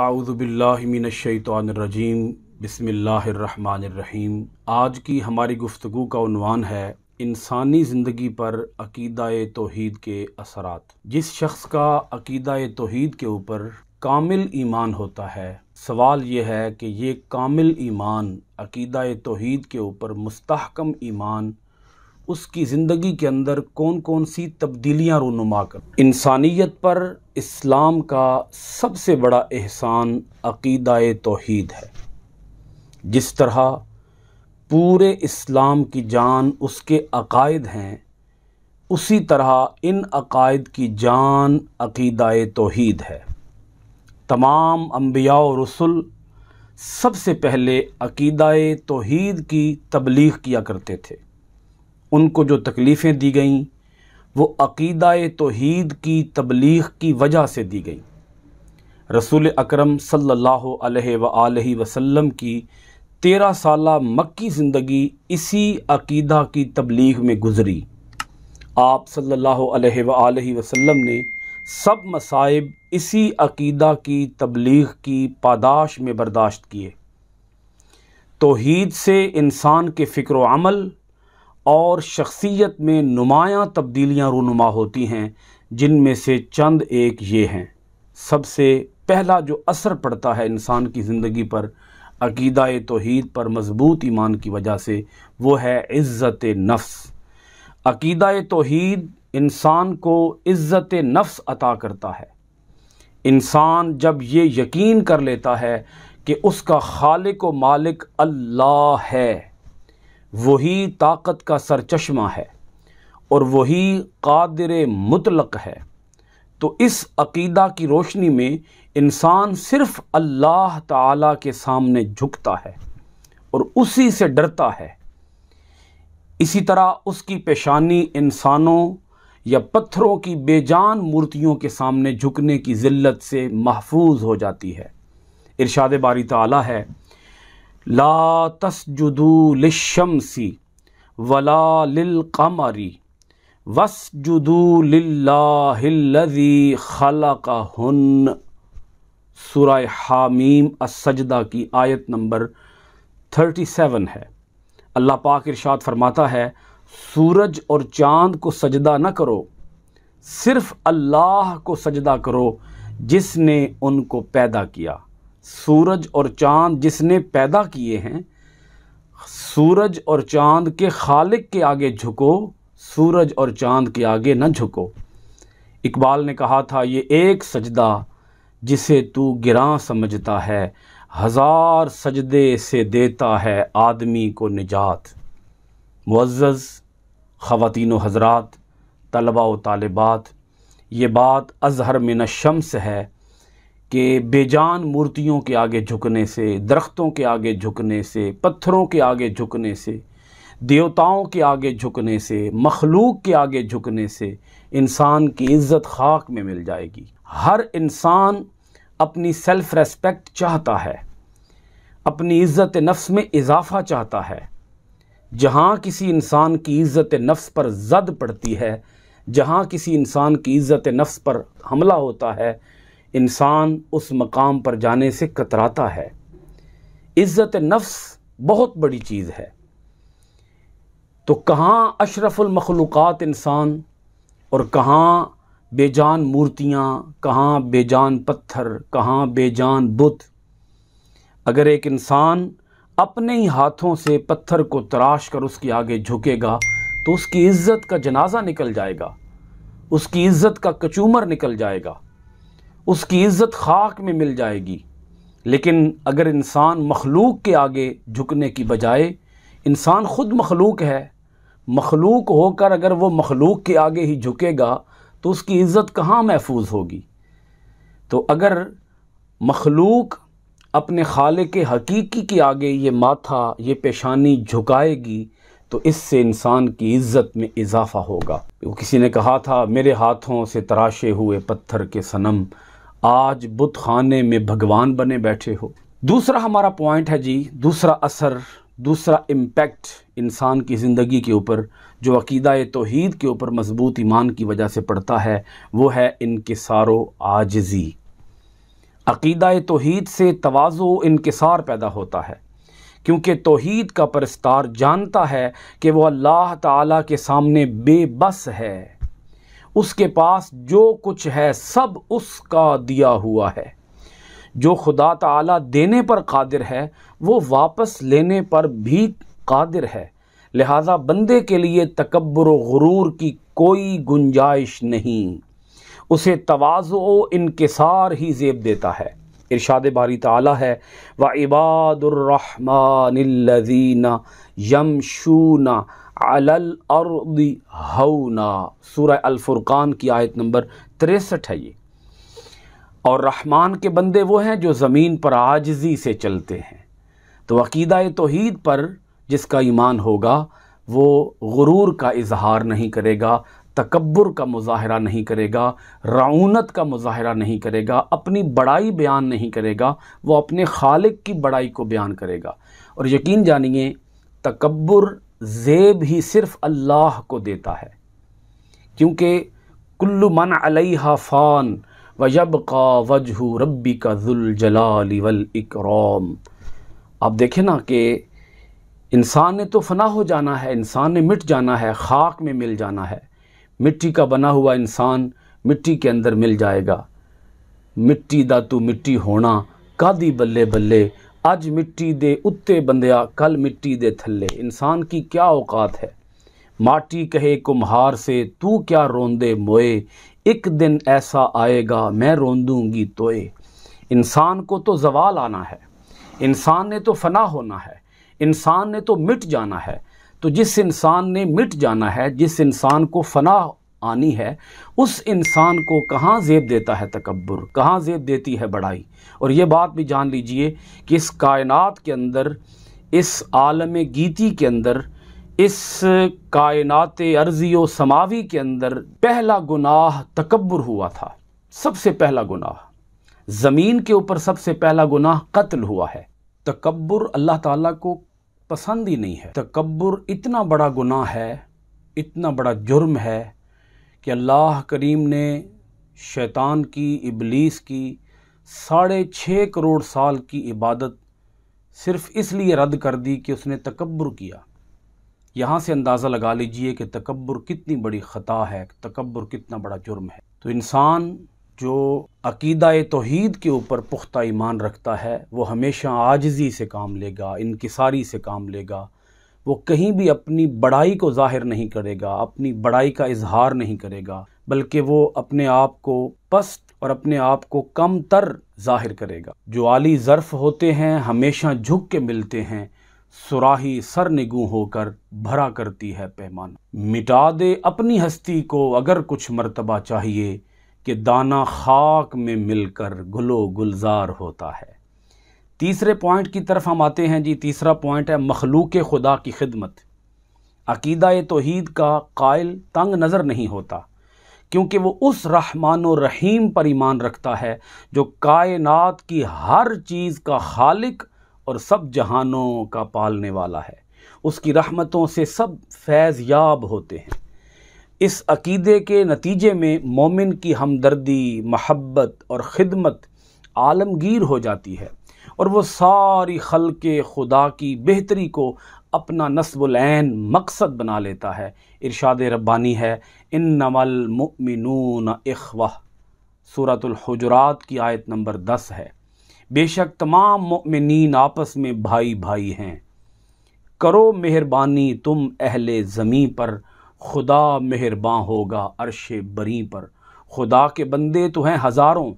आउज़बिल्लिमिनशैतरजीम बसमीम आज की हमारी गुफ्तु का उनवान है इंसानी ज़िंदगी पर अकीदा तोहद के असरात जिस शख्स का अकीदा तोहद के ऊपर कामिल ईमान होता है सवाल यह है कि ये कामिल ईमान अकीदा तोहद के ऊपर मस्तकम ईमान उसकी ज़िंदगी के अंदर कौन कौन सी तब्दीलियाँ रूनुमा कर इंसानियत पर इस्लाम का सबसे बड़ा एहसान अकीदा तोहद है जिस तरह पूरे इस्लाम की जान उसके अकायद हैं उसी तरह इन अकायद की जान अकीदा तोहद है तमाम अम्बिया रसुल सबसे पहले अकीदा तोहद की तबलीग किया करते थे उनको जो तकलीफ़ें दी गईं वो अकीदा तोहीद की तबलीग की वजह से दी गई रसूल अकरम सल्लल्लाहु अलैहि सल्ला वसल्लम की तेरह साल मक्की ज़िंदगी इसी अकीदा की तबलीग में गुज़री आप सल्लल्लाहु अलैहि वसल्लम ने सब मसाइब इसी अकीदा की तबलीग की पादाश में बर्दाश्त किए तोहद से इंसान के फ़िक्र अमल और शख्सियत में नुमायाँ तब्दीलियाँ रूनुमा होती हैं जिनमें से चंद एक ये हैं सबसे पहला जो असर पड़ता है इंसान की ज़िंदगी पर अकीदा तोहद पर मजबूत ईमान की वजह से वो है इज़्ज़त नफ्स अकीदा तोहद इंसान को इज़्ज़त नफ्स अता करता है इंसान जब ये यकीन कर लेता है कि उसका खालिक व मालिक अल्लाह है वही ताकत का सरचश्मा है और वही कादर मुतलक है तो इस अकीदा की रोशनी में इंसान सिर्फ़ अल्लाह ताला के सामने झुकता है और उसी से डरता है इसी तरह उसकी पेशानी इंसानों या पत्थरों की बेजान मूर्तियों के सामने झुकने की ज़िल्लत से महफूज हो जाती है इरशाद बारी ताला है ला तस्जुदू लिशमसी वला लिल कमरी वसजुदू लाजी खला का हन सुरा हामीम असजदा की आयत नंबर थर्टी सेवन है अल्लाह पाक इरशाद फरमाता है सूरज और चांद को सजदा न करो सिर्फ़ अल्लाह को सजदा करो जिसने उनको पैदा किया सूरज और चांद जिसने पैदा किए हैं सूरज और चांद के खालिक के आगे झुको सूरज और चांद के आगे न झुको इकबाल ने कहा था ये एक सजदा जिसे तू गिरा समझता है हज़ार सजदे से देता है आदमी को निजात मुज्ज़ ख़वान हजरात तलबा व तालबात ये बात अजहर में न शम्स है कि बेजान मूर्तियों के आगे झुकने से दरख्तों के आगे झुकने से पत्थरों के आगे झुकने से देवताओं के आगे झुकने से मखलूक के आगे झुकने से इंसान की इज्जत खाक में मिल जाएगी हर इंसान अपनी सेल्फ़ रेस्पेक्ट चाहता है अपनी इज़्ज़त नफ्स में इजाफ़ा चाहता है जहाँ किसी इंसान की इज़्ज़त नफ्स पर जद पड़ती है जहाँ किसी इंसान की इज़्ज़त नफ्स पर हमला होता है इंसान उस मकाम पर जाने से कतराता है इज़्ज़त नफ्स बहुत बड़ी चीज़ है तो कहाँ अशरफुलमखलूक़ात इंसान और कहाँ बेजान मूर्तियाँ कहाँ बेजान पत्थर कहाँ बेजान बुत अगर एक इंसान अपने ही हाथों से पत्थर को तराश कर उसके आगे झुकेगा तो उसकी इज़्ज़त का जनाजा निकल जाएगा उसकी इज़्ज़त का कचूमर निकल जाएगा उसकी इज़्ज़त खाक में मिल जाएगी लेकिन अगर इंसान मखलूक के आगे झुकने की बजाय इंसान ख़ुद मखलूक है मखलूक होकर अगर वो मखलूक के आगे ही झुकेगा तो उसकी इज़्ज़त कहाँ महफूज होगी तो अगर मखलूक अपने खाले के हकीकी के आगे ये माथा ये पेशानी झुकाएगी तो इससे इंसान की इज़्ज़त में इजाफ़ा होगा किसी ने कहा था मेरे हाथों से तराशे हुए पत्थर के सनम आज बुत खाने में भगवान बने बैठे हो दूसरा हमारा पॉइंट है जी दूसरा असर दूसरा इम्पैक्ट इंसान की ज़िंदगी के ऊपर जो अकीदा तोहद के ऊपर मजबूत ईमान की वजह से पड़ता है वो है इनकसारो आजजी अकीदा तोहद से तोज़ो इनकसार पैदा होता है क्योंकि तोहद का परस्तार जानता है कि वह अल्लाह ताला के सामने बेबस है उसके पास जो कुछ है सब उसका दिया हुआ है जो खुदा ताला देने पर कादिर है वो वापस लेने पर भी कादिर है लिहाजा बंदे के लिए तकबर गुरूर की कोई गुंजाइश नहीं उसे तोज़ो इनकसार ही जेब देता है इरशाद बारी ताला है व इबादुररहमानजीना यमशूना अलल हौना सूर अल्फुर्कान की आयत नंबर तिरसठ है ये और रहमान के बंदे वो हैं जो ज़मीन पर आजजी से चलते हैं तो अकीदा तोहद पर जिसका ईमान होगा वो गुरूर का इजहार नहीं करेगा तकबर का मुजाहरा नहीं करेगा राउनत का मुजाहरा नहीं करेगा अपनी बड़ाई बयान नहीं करेगा वो अपने खालिक की बड़ाई को बयान करेगा और यकीन जानिए तकबर जेब ही सिर्फ अल्लाह को देता है क्योंकि कुल्लु मन अलैहा फ़ान व यब का वजह रब्बी का जुलजलाल वल इकराम आप देखें ना कि इंसान ने तो फना हो जाना है इंसान ने मिट जाना है खाक में मिल जाना है मिट्टी का बना हुआ इंसान मिट्टी के अंदर मिल जाएगा मिट्टी दा तू मिट्टी होना कादी बल्ले बल्ले आज मिट्टी दे उत्ते बंदया कल मिट्टी दे थल्ले इंसान की क्या औकात है माटी कहे कुम्हार से तू क्या रोंदे मोए एक दिन ऐसा आएगा मैं रोंदूंगी तोए इंसान को तो जवाल आना है इंसान ने तो फना होना है इंसान ने तो मिट जाना है तो जिस इंसान ने मिट जाना है जिस इंसान को फना आनी है उस इंसान को कहाँ जेब देता है तकबर कहाँ जेब देती है बड़ाई और ये बात भी जान लीजिए कि इस कायनात के अंदर इस आलम गीती के अंदर इस कायनात अर्जी व समावी के अंदर पहला गुनाह तकबर हुआ था सबसे पहला गुनाह ज़मीन के ऊपर सबसे पहला गुनाह कत्ल हुआ है तकबर अल्लाह ताला को पसंद ही नहीं है तकबर इतना बड़ा गुनाह है इतना बड़ा जुर्म है कि अल्लाह करीम ने शैतान की इबलीस की साढ़े छः करोड़ साल की इबादत सिर्फ़ इसलिए रद्द कर दी कि उसने तकबर किया यहाँ से अंदाज़ा लगा लीजिए कि तकबर कितनी बड़ी ख़ता है तकबर कितना बड़ा जुर्म है तो इंसान जो अकीदा तोहद के ऊपर पुख्ता ईमान रखता है वो हमेशा आजजी से काम लेगा इनकसारी से काम लेगा वो कहीं भी अपनी बड़ाई को जाहिर नहीं करेगा अपनी बड़ाई का इजहार नहीं करेगा बल्कि वो अपने आप को पस्त और अपने आप को कम तर जाहिर करेगा जो आली ज़र्फ होते हैं हमेशा झुक के मिलते हैं सुराही सर निगू होकर भरा करती है पैमाना मिटा दे अपनी हस्ती को अगर कुछ मर्तबा चाहिए कि दाना खाक में मिलकर गुलो गुलजार होता है तीसरे पॉइंट की तरफ हम आते हैं जी तीसरा पॉइंट है मखलूक खुदा की खिदमत अकीदा तोहद का कायल तंग नज़र नहीं होता क्योंकि वो उस रहमान रहीम पर ईमान रखता है जो कायनात की हर चीज़ का खालिक और सब जहानों का पालने वाला है उसकी रहमतों से सब फैज़ याब होते हैं इस अकीदे के नतीजे में मोमिन की हमदर्दी महब्बत और ख़िदमत आलमगीर हो जाती है और वो सारी खल के खुदा की बेहतरी को अपना नस्बुलैन मकसद बना लेता है इरशाद रब्बानी है इन नमल मुमिनून अखवा सूरतुलजरात की आयत नंबर दस है बेशक तमाम ममिन आपस में भाई भाई हैं करो मेहरबानी तुम अहले ज़मीं पर खुदा मेहरबान होगा अरश बरी पर खुदा के बंदे तो हैं हज़ारों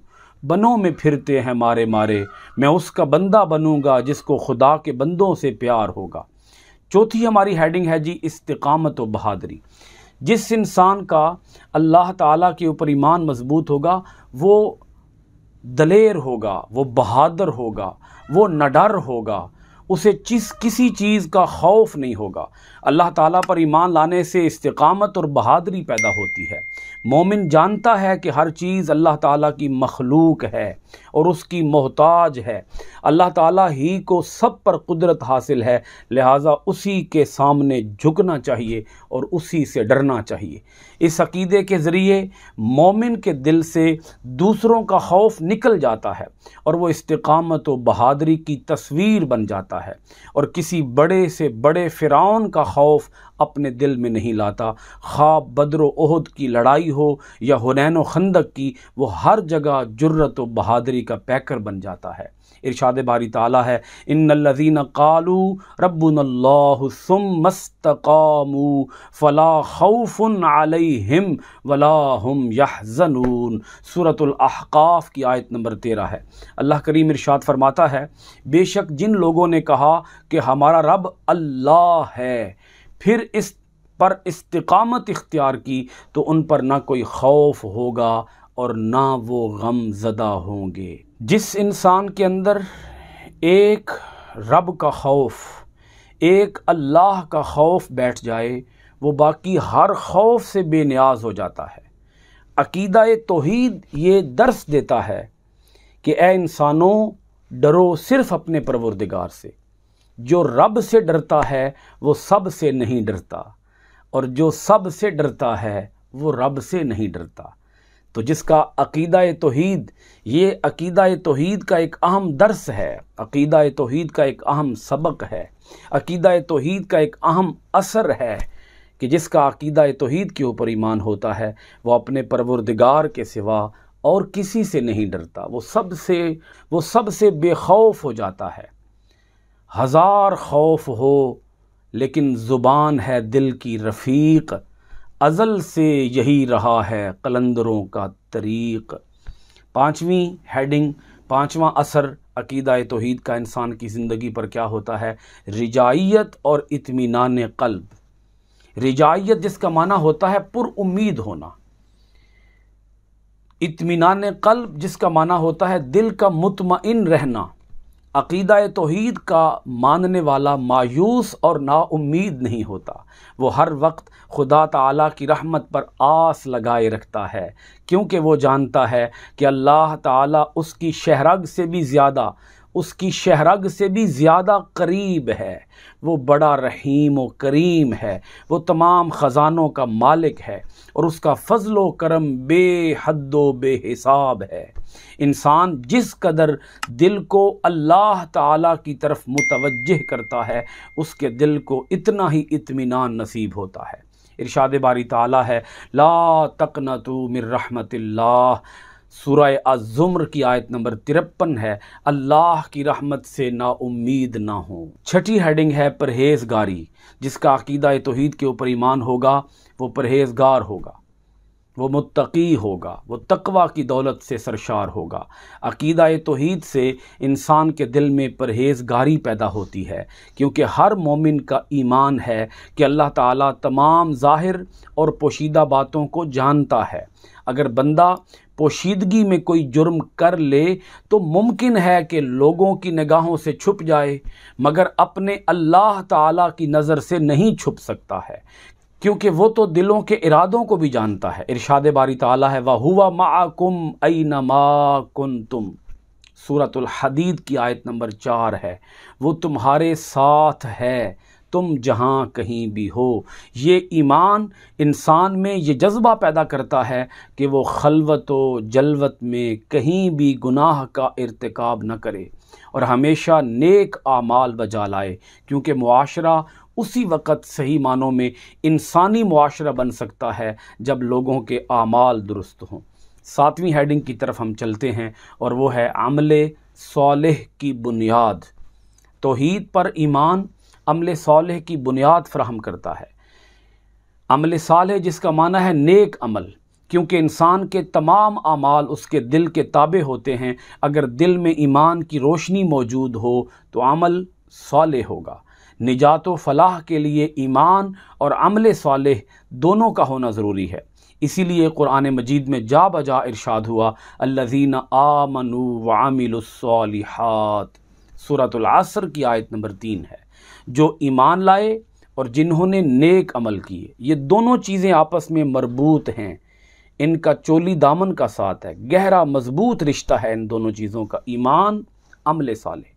बनों में फिरते हैं मारे मारे मैं उसका बंदा बनूंगा जिसको खुदा के बंदों से प्यार होगा चौथी हमारी हेडिंग है जी इस्तकामत व बहादरी जिस इंसान का अल्लाह ताला के ऊपर ईमान मजबूत होगा वो दलेर होगा वो बहादुर होगा वो नडर होगा उसे चीज किसी चीज़ का खौफ नहीं होगा अल्लाह ताला पर ईमान लाने से इस्तकामत और बहादरी पैदा होती है मोमिन जानता है कि हर चीज़ अल्लाह ताला की मखलूक है और उसकी मोहताज है अल्लाह ताला ही को सब पर कुदरत हासिल है लिहाजा उसी के सामने झुकना चाहिए और उसी से डरना चाहिए इस अकीदे के ज़रिए मोमिन के दिल से दूसरों का खौफ निकल जाता है और वह इस्तकामत व बहादरी की तस्वीर बन जाता है जाता है और किसी बड़े से बड़े फ़िरौन का खौफ अपने दिल में नहीं लाता ख्वाब बद्र ओहद की लड़ाई हो या हुनैन खंदक की वो हर जगह जुर्रत व बहादरी का पैकर बन जाता है इरशाद बारी ताला है इन लजीन कालू रबुल्लास्तकामू फ़ला खौफ़ुन वला वलाहम यहजनून अहकाफ़ की आयत नंबर तेरह है अल्लाह करीम इरशाद फरमाता है बेशक जिन लोगों ने कहा कि हमारा रब अल्लाह है फिर इस पर इस्तकामत इख्तियार की तो उन पर ना कोई खौफ होगा और ना वो गम ज़दा होंगे जिस इंसान के अंदर एक रब का खौफ एक अल्लाह का खौफ बैठ जाए वो बाकी हर खौफ से बेनियाज हो जाता है अकीदा तोहद ये दर्स देता है कि ए इंसानों डरो सिर्फ़ अपने परवरदिगार से जो रब से डरता है वो सब से नहीं डरता और जो सब से डरता है वो रब से नहीं डरता तो जिसका अकीदा तोहीद ये अकीदा तोहीद का एक अहम दर्स है अकीदा तोहीद का एक अहम सबक है अकीदा तोहीद का एक अहम असर है कि जिसका अकीदा तोहीद के ऊपर ईमान होता है वह अपने परवरदिगार के सिवा और किसी से नहीं डरता वो सब से वो सब से बेखौफ हो जाता है हज़ार खौफ हो लेकिन ज़ुबान है दिल की रफ़ीक अज़ल से यही रहा है कलंदरों का तरीक़ पाँचवीं हेडिंग पाँचवा असर अकीदा तोहद का इंसान की ज़िंदगी पर क्या होता है रिजाइत और इतमान कल्ब रिजाइत जिसका माना होता है पुर उम्मीद होना इतमान कल्ब जिसका माना होता है दिल का मुतमिन रहना अकीदा तोहद का मानने वाला मायूस और नाउमीद नहीं होता वो हर वक्त खुदा ताला की रहमत पर आस लगाए रखता है क्योंकि वो जानता है कि अल्लाह ताला उसकी शहरग से भी ज़्यादा उसकी शहरग से भी ज़्यादा करीब है वो बड़ा रहीम व करीम है वो तमाम ख़जानों का मालिक है और उसका फ़जल व करम बेहद बेहिसाब है इंसान जिस कदर दिल को अल्लाह ताला की तरफ मुतवजह करता है उसके दिल को इतना ही इत्मीनान नसीब होता है इरशाद बारी ताला है ला तकनतू मिर रहमतिल्लाह सूर्य अज़ुम्र की आयत नंबर तिरपन है अल्लाह की रहमत से ना उम्मीद ना हो छठी हेडिंग है परहेजगारी जिसका अकीदा तोहद के ऊपर ईमान होगा वो परहेजगार होगा वो मुतकी होगा वो तकवा की दौलत से सरशार होगा अकीदा तोहद से इंसान के दिल में परहेजगारी पैदा होती है क्योंकि हर मोमिन का ईमान है कि अल्लाह ताला तमाम ज़ाहिर और पोशीदा बातों को जानता है अगर बंदा पोशीदगी में कोई जुर्म कर ले तो मुमकिन है कि लोगों की निगाहों से छुप जाए मगर अपने अल्लाह ताला की नज़र से नहीं छुप सकता है क्योंकि वो तो दिलों के इरादों को भी जानता है इरशाद बारी ताला है वाह हुआ माकुम अई नमा तुम सूरतुल हदीद की आयत नंबर चार है वो तुम्हारे साथ है तुम जहाँ कहीं भी हो ये ईमान इंसान में ये जज्बा पैदा करता है कि वो खलवत व जलवत में कहीं भी गुनाह का इरतकब न करे और हमेशा नेक आमाल बजा लाए क्योंकि मुआशरा उसी वक़्त सही मानों में इंसानी मुआशरा बन सकता है जब लोगों के आमाल दुरुस्त हों सातवीं हेडिंग की तरफ हम चलते हैं और वो है अमले सोलह की बुनियाद तोहीद पर ईमान अमल साल की बुनियाद फ्राहम करता है अमल साल जिसका माना है नेक अमल क्योंकि इंसान के तमाम अमाल उसके दिल के ताबे होते हैं अगर दिल में ईमान की रोशनी मौजूद हो तो अमल साल होगा निजात व फलाह के लिए ईमान और अमल साल दोनों का होना ज़रूरी है इसीलिए कुरान मजीद में जा बजा इरशाद हुआ अल्लाजीन आमनु वामिलसालहत सूरतुल असर की आयत नंबर तीन है जो ईमान लाए और जिन्होंने नेक अमल किए ये दोनों चीज़ें आपस में मरबूत हैं इनका चोली दामन का साथ है गहरा मजबूत रिश्ता है इन दोनों चीज़ों का ईमान अमल साले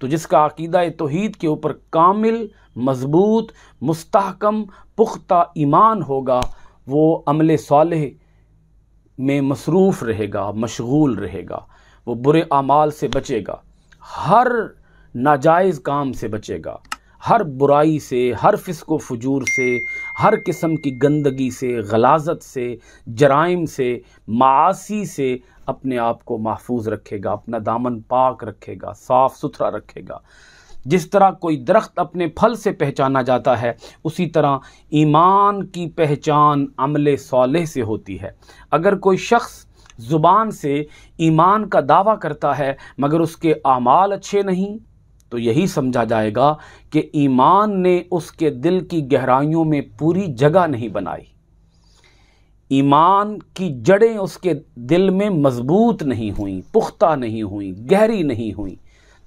तो जिसका अकीदा तोहद के ऊपर कामिल मजबूत मुस्तकम पुख्ता ईमान होगा वो अमल साल में मसरूफ़ रहेगा मशगूल रहेगा वो बुरे अमाल से बचेगा हर नाजायज़ काम से बचेगा हर बुराई से हर फिसको फजूर से हर किस्म की गंदगी से गलाजत से जराइम से मासी से अपने आप को महफूज रखेगा अपना दामन पाक रखेगा साफ़ सुथरा रखेगा जिस तरह कोई दरख्त अपने फल से पहचाना जाता है उसी तरह ईमान की पहचान अमल सौलह से होती है अगर कोई शख्स ज़ुबान से ईमान का दावा करता है मगर उसके अमाल अच्छे नहीं तो यही समझा जाएगा कि ईमान ने उसके दिल की गहराइयों में पूरी जगह नहीं बनाई ईमान की जड़ें उसके दिल में मजबूत नहीं हुई पुख्ता नहीं हुई गहरी नहीं हुई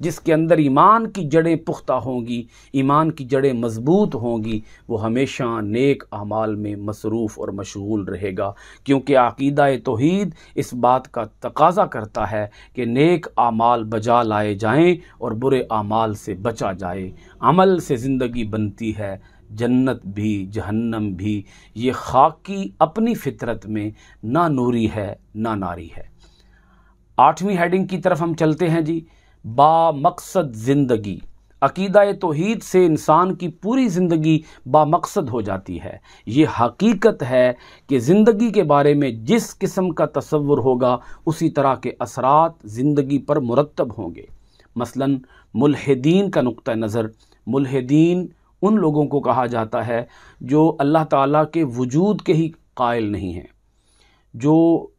जिसके अंदर ईमान की जड़ें पुख्ता होंगी ईमान की जड़ें मजबूत होंगी वो हमेशा नेक अमाल में मसरूफ़ और मशगूल रहेगा क्योंकि अकीदा तोहद इस बात का तकाजा करता है कि नेक आमाल बजा लाए जाएँ और बुरे आमाल से बचा जाए अमल से ज़िंदगी बनती है जन्नत भी जहन्नम भी ये खाकी अपनी फितरत में ना नूरी है ना नारी है आठवीं हेडिंग की तरफ हम चलते हैं जी बामकसद ज़िंदगी अकीदा तोहद से इंसान की पूरी ज़िंदगी बामकसद हो जाती है ये हकीकत है कि ज़िंदगी के बारे में जिस किस्म का तस्वुर होगा उसी तरह के असरात ज़िंदगी पर मुरतब होंगे मसलन मुलहदीन का नुक़ नज़र मुलहदीन उन लोगों को कहा जाता है जो अल्लाह ताला के वजूद के ही कायल नहीं हैं जो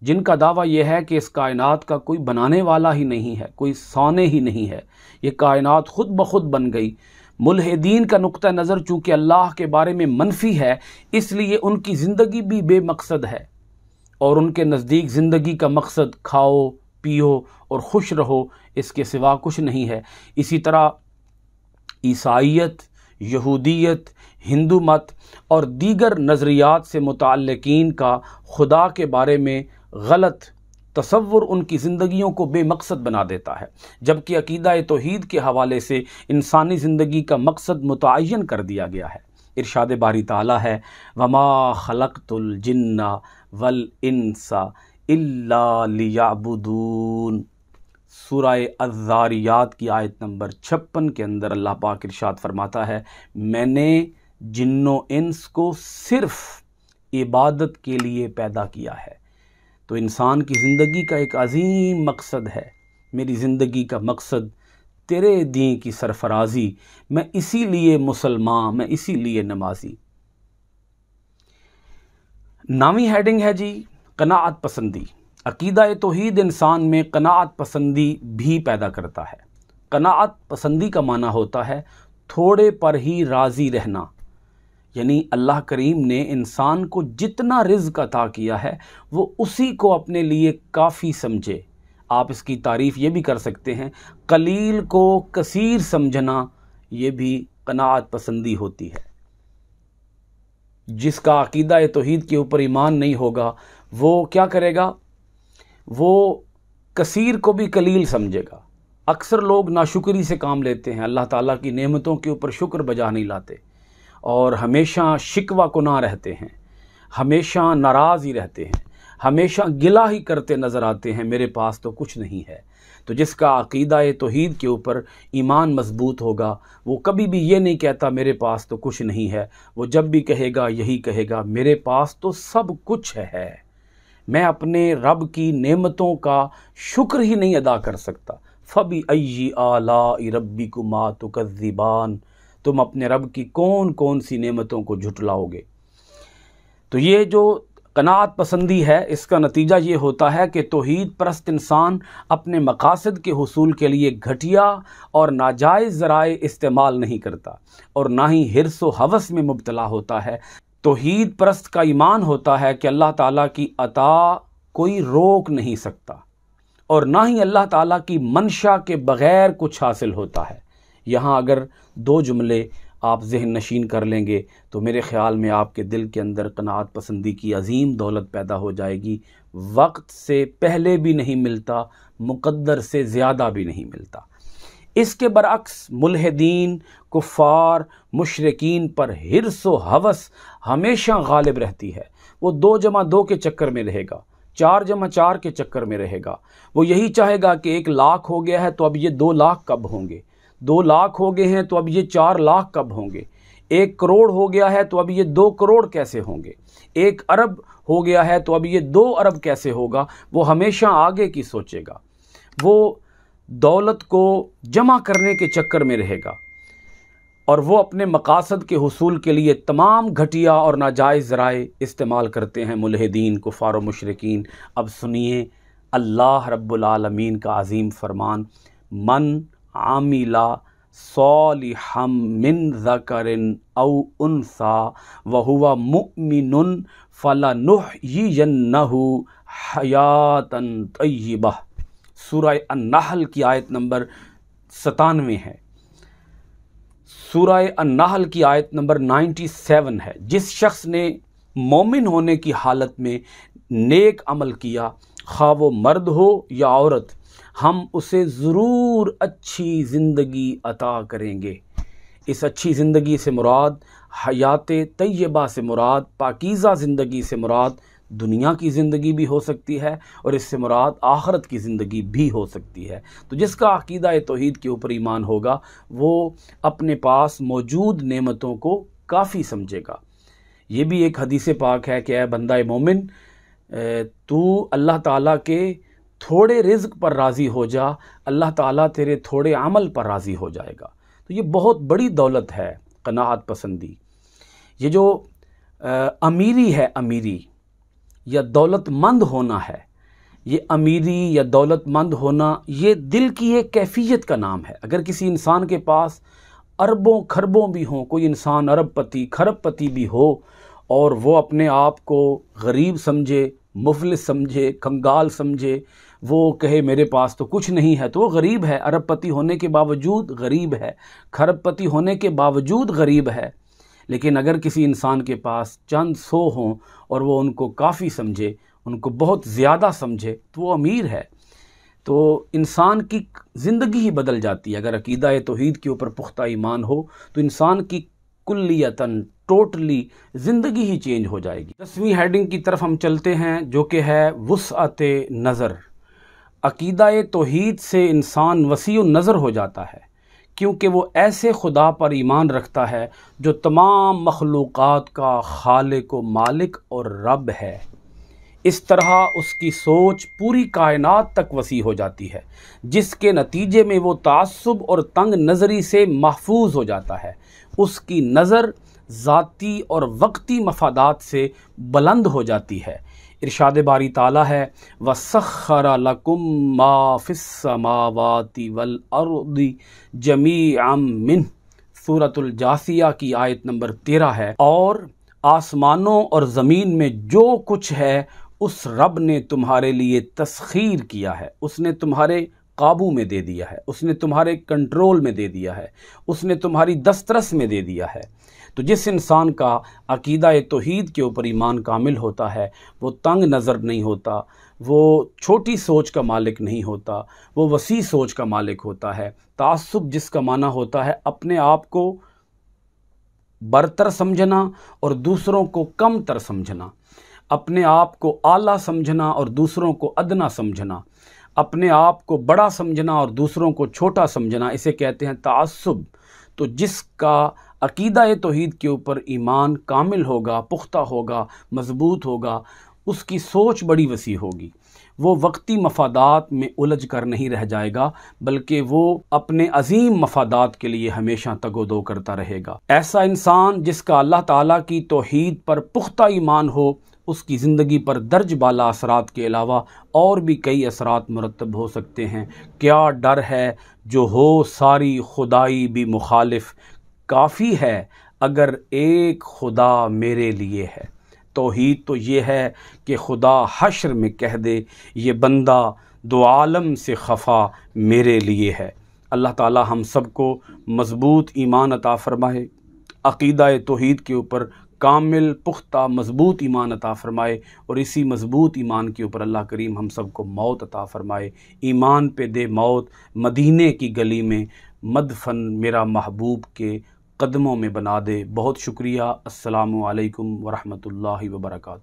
जिनका दावा यह है कि इस कायनात का कोई बनाने वाला ही नहीं है कोई सोने ही नहीं है ये कायनात खुद ब खुद बन गई मुलहदीन का नुक़ नज़र चूँकि अल्लाह के बारे में मनफी है इसलिए उनकी ज़िंदगी भी बेमकसद है और उनके नज़दीक ज़िंदगी का मकसद खाओ पियो और खुश रहो इसके सिवा कुछ नहीं है इसी तरह ईसाइत यहूदियत हिंदू मत और दीगर नज़रियात से मतलकिन का खुदा के बारे में गलत तसवुर उनकी ज़िंदगियों को बेमकसद बना देता है जबकि अकीदा तोहद के हवाले से इंसानी ज़िंदगी का मकसद मुतन कर दिया गया है इरशाद बारी ताला है वमा खलकतुलजन्ना वल इंसा इल्लाबुदून सूरह अज़ारियात की आयत नंबर छप्पन के अंदर अल्लाह पाक इरशाद फरमाता है मैंने जिन्नो इंस को सिर्फ इबादत के लिए पैदा किया है तो इंसान की ज़िंदगी का एक अजीम मकसद है मेरी ज़िंदगी का मकसद तेरे दी की सरफराजी मैं इसी लिए मुसलमान मैं इसी लिए नमाजी नामी हेडिंग है जी कनात पसंदी अकीदा तोहद इंसान में कनात पसंदी भी पैदा करता है कनात पसंदी का माना होता है थोड़े पर ही राज़ी रहना यानी अल्लाह करीम ने इंसान को जितना रिज्क अता किया है वो उसी को अपने लिए काफ़ी समझे आप इसकी तारीफ़ ये भी कर सकते हैं कलील को कसीर समझना ये भी कनात पसंदी होती है जिसका अकीदा तोहद के ऊपर ईमान नहीं होगा वो क्या करेगा वो कसीर को भी कलील समझेगा अक्सर लोग नाशुक्री से काम लेते हैं अल्लाह ताला की नेमतों के ऊपर शुक्र बजा नहीं लाते और हमेशा शिकवा को ना रहते हैं हमेशा नाराज़ ही रहते हैं हमेशा गिला ही करते नज़र आते हैं मेरे पास तो कुछ नहीं है तो जिसका अकीदा तोहद के ऊपर ईमान मजबूत होगा वो कभी भी ये नहीं कहता मेरे पास तो कुछ नहीं है वो जब भी कहेगा यही कहेगा मेरे पास तो सब कुछ है मैं अपने रब की नेमतों का शुक्र ही नहीं अदा कर सकता फ़बी अय्यी आला रब्बी कुमा तो तुम अपने रब की कौन कौन सी नेमतों को झुटलाओगे तो ये जो कनात पसंदी है इसका नतीजा ये होता है कि तोहद परस्त इंसान अपने मकासद के हसूल के लिए घटिया और नाजायज़ ज़राए इस्तेमाल नहीं करता और ना ही हिरस व हवस में मुबतला होता है तोहद परस्त का ईमान होता है कि अल्लाह ताली की अता कोई रोक नहीं सकता और ना ही अल्लाह ताली की मंशा के बग़ैर कुछ हासिल होता है यहाँ अगर दो जुमले आप जहन नशीन कर लेंगे तो मेरे ख़्याल में आपके दिल के अंदर कनात पसंदी की अजीम दौलत पैदा हो जाएगी वक्त से पहले भी नहीं मिलता मुकद्दर से ज़्यादा भी नहीं मिलता इसके बरक्स मुलहदीन कुफ़ार मुशरकिन पर हिरस व हवस हमेशा गालिब रहती है वो दो जमा दो के चक्कर में रहेगा चार जमा चार के चक्कर में रहेगा वो यही चाहेगा कि एक लाख हो गया है तो अब ये दो लाख कब होंगे दो लाख हो गए हैं तो अब ये चार लाख कब होंगे एक करोड़ हो गया है तो अब ये दो करोड़ कैसे होंगे एक अरब हो गया है तो अब ये दो अरब कैसे होगा वो हमेशा आगे की सोचेगा वो दौलत को जमा करने के चक्कर में रहेगा और वो अपने मकासद के हसूल के लिए तमाम घटिया और नाजायज़ राय इस्तेमाल करते हैं मुलहदीन कुफ़ार मशरकिन अब सुनिए अल्लाह रब्बुल रबालमीन का अज़ीम फरमान मन आमिला सौलिहम मिन जकरिन औ उनसा वहुआ मुमिन फ़लानुहयन्नहु हयातन तय्यबा सूरह अन्नाहल की आयत नंबर सतानवे है सूरह अन्नाहल की आयत नंबर नाइन्टी सेवन है जिस शख्स ने मोमिन होने की हालत में नेक अमल किया खा वो मर्द हो या औरत हम उसे ज़रूर अच्छी ज़िंदगी अता करेंगे इस अच्छी ज़िंदगी से मुराद हयात तय्यबा से मुराद पाकिज़ा ज़िंदगी से मुराद दुनिया की ज़िंदगी भी हो सकती है और इससे मुराद आखरत की ज़िंदगी भी हो सकती है तो जिसका अकीदा तोहद के ऊपर ईमान होगा वो अपने पास मौजूद नेमतों को काफ़ी समझेगा ये भी एक हदीस पाक है कि ए बंदा मोमिन तू अल्लाह ताला के थोड़े रिज्क पर राज़ी हो जा अल्लाह ताला तेरे थोड़े अमल पर राज़ी हो जाएगा तो ये बहुत बड़ी दौलत है कनाहत पसंदी ये जो आ, अमीरी है अमीरी या दौलतमंद होना है ये अमीरी या दौलतमंद होना ये दिल की एक कैफियत का नाम है अगर किसी इंसान के पास अरबों खरबों भी हों कोई इंसान अरबपति खरबपति भी हो और वो अपने आप को गरीब समझे मुफल समझे कंगाल समझे वो कहे मेरे पास तो कुछ नहीं है तो वो गरीब है अरबपति होने के बावजूद गरीब है खरबपति होने के बावजूद गरीब है लेकिन अगर किसी इंसान के पास चंद सौ हों और वो उनको काफ़ी समझे उनको बहुत ज़्यादा समझे तो वो अमीर है तो इंसान की ज़िंदगी ही बदल जाती है अगर अकीदा तोहद के ऊपर पुख्ता ईमान हो तो इंसान की कुल्लियतन टोटली ज़िंदगी ही चेंज हो जाएगी दसवीं हेडिंग की तरफ हम चलते हैं जो कि है वसअत नज़र अकीदा तोहद से इंसान वसी नज़र हो जाता है क्योंकि वो ऐसे खुदा पर ईमान रखता है जो तमाम मखलूक़ का खाल को मालिक और रब है इस तरह उसकी सोच पूरी कायनात तक वसी हो जाती है जिसके नतीजे में वो तसब और तंग नज़री से महफूज हो जाता है उसकी नज़र ज़ाती और वक्ती मफादात से बुलंद हो जाती है इरशाद बारी ताला है व सखरा लकुम माफ़िसमावाती वल अर्दी जमी मिन सूरतुलजासिया की आयत नंबर तेरह है और आसमानों और ज़मीन में जो कुछ है उस रब ने तुम्हारे लिए तस्खीर किया है उसने तुम्हारे काबू में दे दिया है उसने तुम्हारे कंट्रोल में दे दिया है उसने तुम्हारी दस्तरस में दे दिया है तो जिस इंसान का अकीदा तोहीद के ऊपर ईमान कामिल होता है वो तंग नज़र नहीं होता वो छोटी सोच का मालिक नहीं होता वो वसी सोच का मालिक होता है तसब जिसका माना होता है अपने आप को बरतर समझना और दूसरों को कम तर समझना अपने आप को आला समझना और दूसरों को अदना समझना अपने आप को बड़ा समझना और दूसरों को छोटा समझना इसे कहते हैं तसब तो जिसका अकीदा तोहद के ऊपर ईमान कामिल होगा पुख्ता होगा मजबूत होगा उसकी सोच बड़ी वसी होगी वो वक्ती मफादात में उलझ कर नहीं रह जाएगा बल्कि वो अपने अजीम मफादात के लिए हमेशा तगोदो करता रहेगा ऐसा इंसान जिसका अल्लाह ताला की तोहद पर पुख्ता ईमान हो उसकी ज़िंदगी पर दर्ज बाला असरात के अलावा और भी कई असरात मरतब हो सकते हैं क्या डर है जो हो सारी खुदाई भी मुखालिफ काफ़ी है अगर एक खुदा मेरे लिए है ही तो ये है कि खुदा हशर में कह दे ये बंदा दो आलम से खफा मेरे लिए है अल्लाह ताला हम सबको मज़बूत ईमान अता फ़रमाए अकीदा तोहीद के ऊपर कामिल पुख्ता मज़बूत ईमान अता फ़रमाए और इसी मज़बूत ईमान के ऊपर अल्लाह करीम हम सबको मौत अता फ़रमाए ईमान पे दे मौत मदीने की गली में मदफन मेरा महबूब के कदमों में बना दे बहुत शुक्रिया अस्सलाम वालेकुम वरहमतुल्लाहि